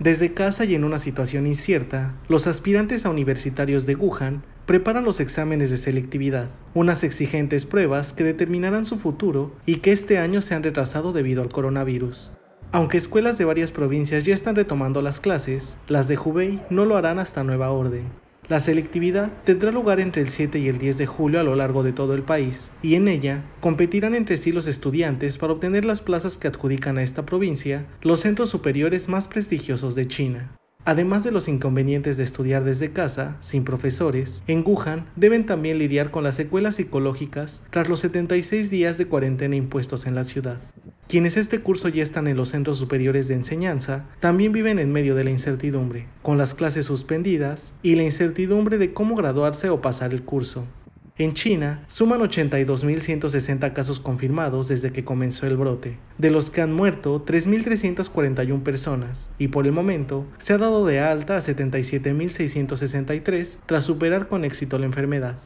Desde casa y en una situación incierta, los aspirantes a universitarios de Wuhan preparan los exámenes de selectividad, unas exigentes pruebas que determinarán su futuro y que este año se han retrasado debido al coronavirus. Aunque escuelas de varias provincias ya están retomando las clases, las de Hubei no lo harán hasta nueva orden. La selectividad tendrá lugar entre el 7 y el 10 de julio a lo largo de todo el país, y en ella competirán entre sí los estudiantes para obtener las plazas que adjudican a esta provincia los centros superiores más prestigiosos de China. Además de los inconvenientes de estudiar desde casa, sin profesores, en Wuhan deben también lidiar con las secuelas psicológicas tras los 76 días de cuarentena impuestos en la ciudad. Quienes este curso ya están en los centros superiores de enseñanza también viven en medio de la incertidumbre, con las clases suspendidas y la incertidumbre de cómo graduarse o pasar el curso. En China, suman 82.160 casos confirmados desde que comenzó el brote, de los que han muerto 3.341 personas, y por el momento se ha dado de alta a 77.663 tras superar con éxito la enfermedad.